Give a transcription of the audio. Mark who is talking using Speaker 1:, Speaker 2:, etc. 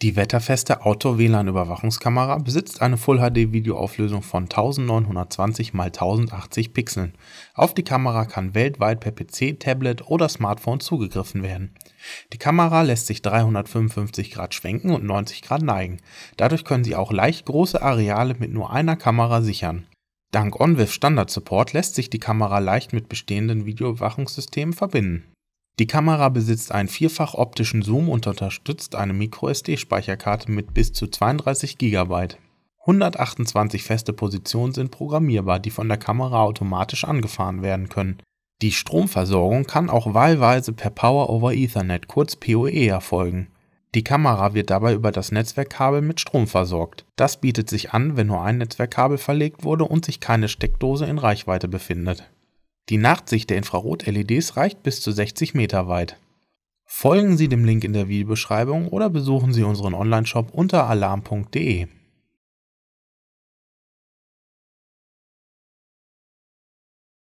Speaker 1: Die wetterfeste Outdoor-WLAN-Überwachungskamera besitzt eine Full-HD-Videoauflösung von 1920 x 1080 Pixeln. Auf die Kamera kann weltweit per PC, Tablet oder Smartphone zugegriffen werden. Die Kamera lässt sich 355 Grad schwenken und 90 Grad neigen. Dadurch können Sie auch leicht große Areale mit nur einer Kamera sichern. Dank OnWiv Standard Support lässt sich die Kamera leicht mit bestehenden Videoüberwachungssystemen verbinden. Die Kamera besitzt einen vierfach optischen Zoom und unterstützt eine MicroSD-Speicherkarte mit bis zu 32 GB. 128 feste Positionen sind programmierbar, die von der Kamera automatisch angefahren werden können. Die Stromversorgung kann auch wahlweise per Power over Ethernet, kurz PoE, erfolgen. Die Kamera wird dabei über das Netzwerkkabel mit Strom versorgt. Das bietet sich an, wenn nur ein Netzwerkkabel verlegt wurde und sich keine Steckdose in Reichweite befindet. Die Nachtsicht der Infrarot-LEDs reicht bis zu 60 Meter weit. Folgen Sie dem Link in der Videobeschreibung oder besuchen Sie unseren Onlineshop unter alarm.de.